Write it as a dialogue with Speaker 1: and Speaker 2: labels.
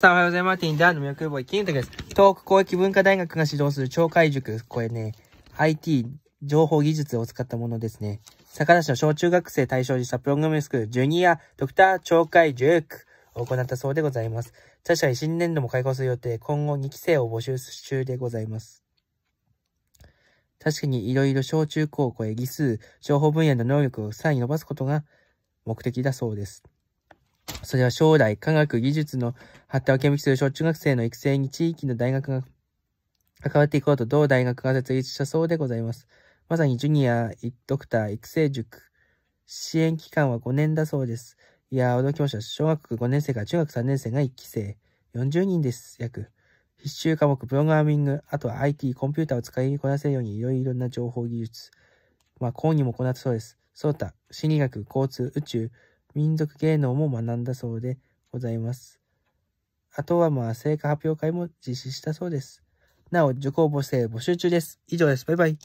Speaker 1: さあ、おはようございます。ティンダーの脈ボーイ、金太です。東北公益文化大学が指導する懲戒塾。これね、IT、情報技術を使ったものですね。坂田市の小中学生対象にしたプログラムスクール、ジュニア、ドクター懲戒塾を行ったそうでございます。確かに新年度も開校する予定、今後2期生を募集中でございます。確かにいろいろ小中高校へ技数、情報分野の能力をさらに伸ばすことが目的だそうです。それは将来、科学、技術の発展を顕明する小中学生の育成に地域の大学が関わっていこうと同大学が設立したそうでございます。まさにジュニア、ドクター、育成塾。支援期間は5年だそうです。いやー、驚きました。小学5年生から中学3年生が1期生。40人です、約。必修科目、プログラミング、あとは IT、コンピューターを使いこなせるようにいろいろな情報技術。まあ、講義もこなたそうです。そうた、心理学、交通、宇宙、民族芸能も学んだそうでございます。あとはまあ、成果発表会も実施したそうです。なお、受講募生募集中です。以上です。バイバイ。